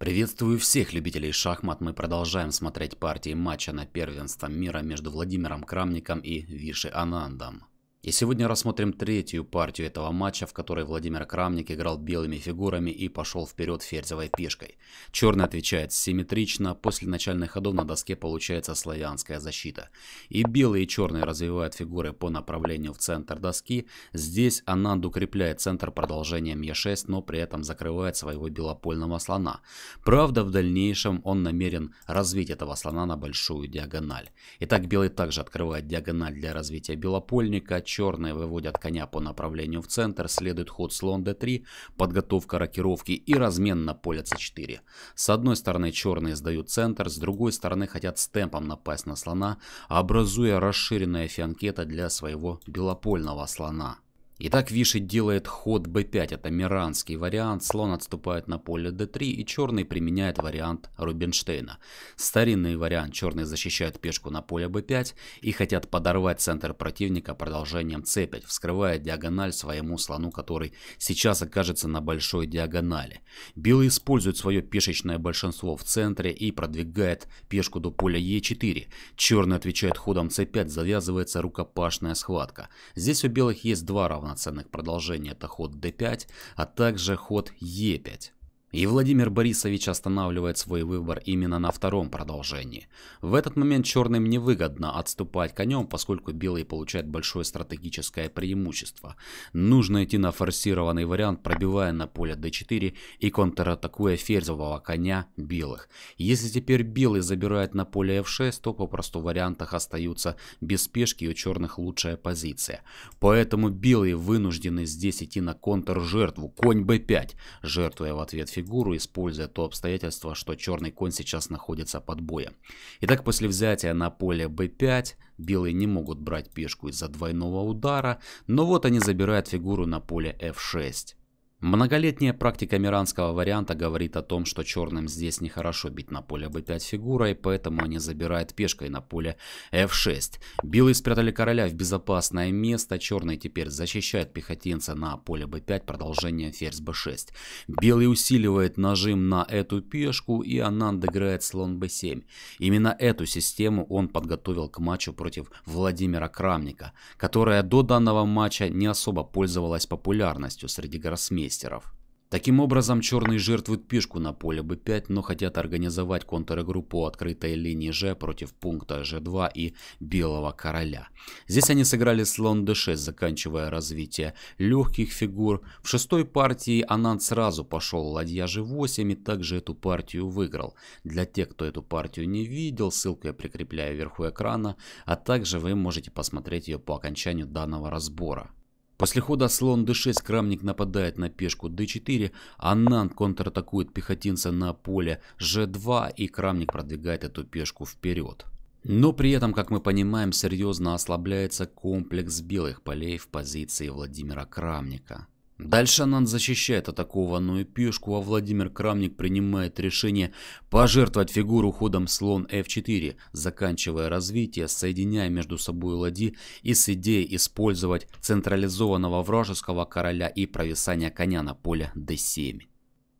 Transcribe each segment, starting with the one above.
Приветствую всех любителей шахмат. Мы продолжаем смотреть партии матча на первенство мира между Владимиром Крамником и Виши Анандом. И сегодня рассмотрим третью партию этого матча, в которой Владимир Крамник играл белыми фигурами и пошел вперед ферзевой пешкой. Черный отвечает симметрично, после начальных ходов на доске получается славянская защита. И белые и черные развивают фигуры по направлению в центр доски. Здесь Ананд укрепляет центр продолжением Е6, но при этом закрывает своего белопольного слона. Правда, в дальнейшем он намерен развить этого слона на большую диагональ. Итак, белый также открывает диагональ для развития белопольника, черные выводят коня по направлению в центр, следует ход слон d3, подготовка рокировки и размен на поле c4. С одной стороны черные сдают центр, с другой стороны хотят с темпом напасть на слона, образуя расширенная фианкета для своего белопольного слона. Итак, Виши делает ход b5, это миранский вариант, слон отступает на поле d3 и черный применяет вариант Рубинштейна. Старинный вариант, черный защищает пешку на поле b5 и хотят подорвать центр противника продолжением c5, вскрывая диагональ своему слону, который сейчас окажется на большой диагонали. Белый использует свое пешечное большинство в центре и продвигает пешку до поля e4. Черный отвечает ходом c5, завязывается рукопашная схватка. Здесь у белых есть два равных полноценных продолжений это ход d5, а также ход e5. И Владимир Борисович останавливает свой выбор именно на втором продолжении. В этот момент черным невыгодно отступать конем, поскольку белый получает большое стратегическое преимущество. Нужно идти на форсированный вариант, пробивая на поле d4 и контратакуя ферзевого коня белых. Если теперь белый забирает на поле f6, то попросту в вариантах остаются без спешки и у черных лучшая позиция. Поэтому белые вынуждены здесь идти на контр жертву, конь b5, жертвуя в ответ ферзь фигуру, используя то обстоятельство, что черный конь сейчас находится под боем. Итак, после взятия на поле b5, белые не могут брать пешку из-за двойного удара, но вот они забирают фигуру на поле f6. Многолетняя практика миранского варианта говорит о том, что черным здесь нехорошо бить на поле b5 фигурой, поэтому они забирают пешкой на поле f6. Белые спрятали короля в безопасное место, черные теперь защищают пехотинца на поле b5, продолжение ферзь b6. Белый усиливает нажим на эту пешку и Ананд играет слон b7. Именно эту систему он подготовил к матчу против Владимира Крамника, которая до данного матча не особо пользовалась популярностью среди гроссмейстеров крейсеров. Таким образом, черные жертвуют пешку на поле b5, но хотят организовать контр-игру по открытой линии g против пункта g2 и белого короля. Здесь они сыграли слон d6, заканчивая развитие легких фигур. В шестой партии Ананд сразу пошел ладья g8 и также эту партию выиграл. Для тех, кто эту партию не видел, ссылку я прикрепляю вверху экрана, а также вы можете посмотреть ее по окончанию данного разбора. После хода слон d6 крамник нападает на пешку d4, Анан контратакует пехотинца на поле g2 и крамник продвигает эту пешку вперед. Но при этом, как мы понимаем, серьезно ослабляется комплекс белых полей в позиции Владимира Крамника. Дальше Нан защищает атакованную пешку, а Владимир Крамник принимает решение пожертвовать фигуру ходом слон f4, заканчивая развитие, соединяя между собой ладьи и с идеей использовать централизованного вражеского короля и провисания коня на поле d7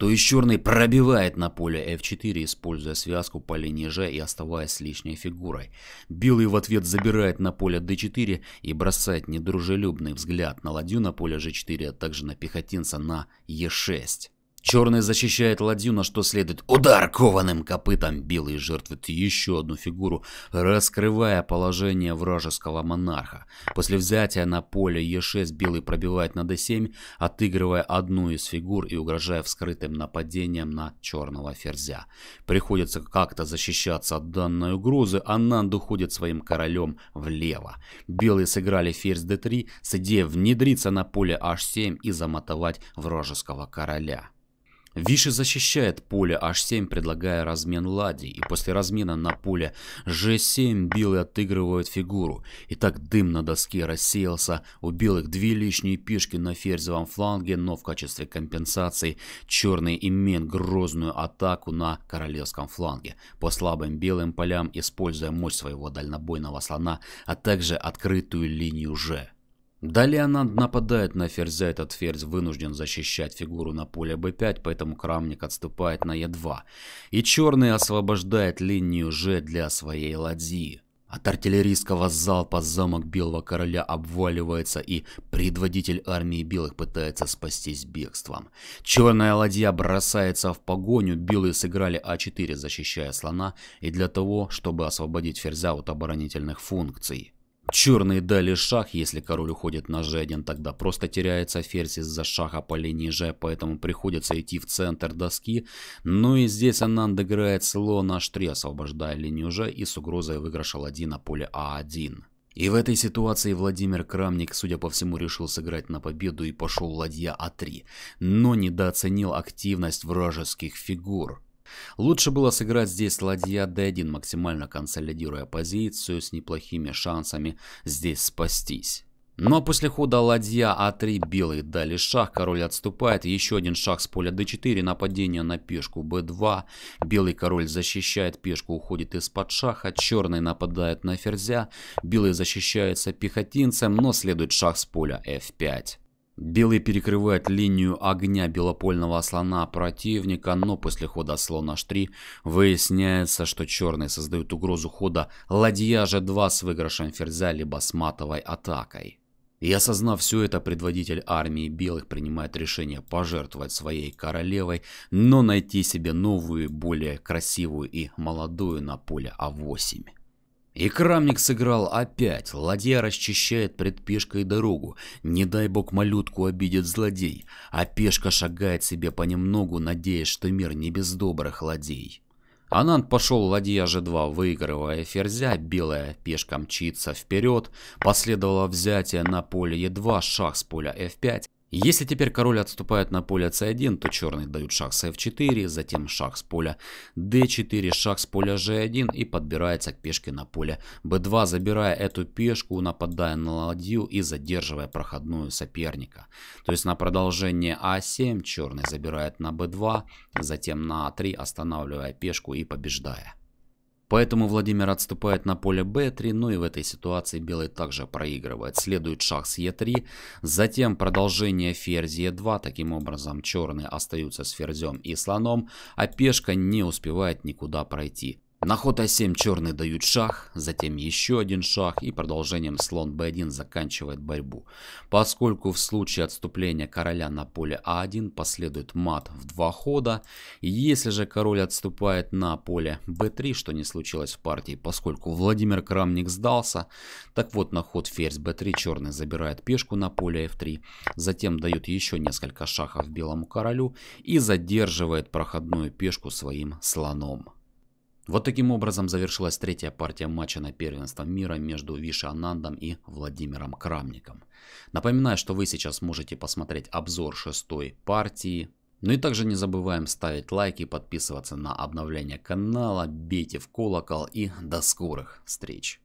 то есть черный пробивает на поле f4, используя связку по линии g и оставаясь с лишней фигурой. Белый в ответ забирает на поле d4 и бросает недружелюбный взгляд на ладью на поле g4, а также на пехотинца на e6. Черный защищает ладью, на что следует удар кованым копытом. Белые жертвуют еще одну фигуру, раскрывая положение вражеского монарха. После взятия на поле Е6 белый пробивает на Д7, отыгрывая одну из фигур и угрожая вскрытым нападением на черного ферзя. Приходится как-то защищаться от данной угрозы, а Нанд уходит своим королем влево. Белые сыграли ферзь d3 с идеей внедриться на поле h7 и замотовать вражеского короля. Виши защищает поле h7, предлагая размен ладей, и после размена на поле g7 белые отыгрывают фигуру. Итак, дым на доске рассеялся, у белых две лишние пешки на ферзевом фланге, но в качестве компенсации черные имеют грозную атаку на королевском фланге. По слабым белым полям, используя мощь своего дальнобойного слона, а также открытую линию G. Далее она нападает на ферзя, этот ферзь вынужден защищать фигуру на поле b5, поэтому крамник отступает на e2. И черный освобождает линию g для своей ладьи. От артиллерийского залпа замок Белого Короля обваливается, и предводитель армии белых пытается спастись бегством. Черная ладья бросается в погоню, белые сыграли А4, защищая слона, и для того, чтобы освободить ферзя от оборонительных функций. Черные дали шах, если король уходит на g1, тогда просто теряется ферзь из-за шаха по линии g, поэтому приходится идти в центр доски. Ну и здесь Анан играет слон h3, освобождая линию g и с угрозой выигрыша ладьи на поле a1. А и в этой ситуации Владимир Крамник, судя по всему, решил сыграть на победу и пошел ладья А3, но недооценил активность вражеских фигур. Лучше было сыграть здесь ладья d1, максимально консолидируя позицию с неплохими шансами здесь спастись. Но после хода ладья А3 белые дали шах, король отступает, еще один шах с поля d4, нападение на пешку b2, белый король защищает пешку, уходит из-под шаха, черный нападает на ферзя, белый защищается пехотинцем, но следует шах с поля f5. Белые перекрывают линию огня белопольного слона противника, но после хода слона H3 выясняется, что черные создают угрозу хода ладья G2 с выигрышем ферзя либо с матовой атакой. И осознав все это, предводитель армии белых принимает решение пожертвовать своей королевой, но найти себе новую, более красивую и молодую на поле А8. И крамник сыграл опять. Ладья расчищает пред пешкой дорогу. Не дай бог малютку обидит злодей. А пешка шагает себе понемногу, надеясь, что мир не без добрых ладей. Анант пошел ладья же 2 выигрывая ферзя, белая пешка мчится вперед, последовало взятие на поле е 2 шах с поля f5, если теперь король отступает на поле c1, то черные дают шаг с f4, затем шаг с поля d4, шаг с поля g1 и подбирается к пешке на поле b2, забирая эту пешку, нападая на ладью и задерживая проходную соперника. То есть на продолжение a7 а черный забирает на b2, затем на a3, а останавливая пешку и побеждая. Поэтому Владимир отступает на поле b3, ну и в этой ситуации белый также проигрывает. Следует шах с e3, затем продолжение ферзь e2, таким образом черные остаются с ферзем и слоном, а пешка не успевает никуда пройти. На ход А7 черные дают шах, затем еще один шах и продолжением слон b1 заканчивает борьбу. Поскольку в случае отступления короля на поле А1 последует мат в два хода, и если же король отступает на поле b3, что не случилось в партии, поскольку Владимир Крамник сдался, так вот на ход ферзь b3 черный забирает пешку на поле f3, затем дают еще несколько шахов белому королю и задерживает проходную пешку своим слоном. Вот таким образом завершилась третья партия матча на первенство мира между Вишанандом и Владимиром Крамником. Напоминаю, что вы сейчас можете посмотреть обзор шестой партии. Ну и также не забываем ставить лайки, подписываться на обновление канала, бейте в колокол и до скорых встреч!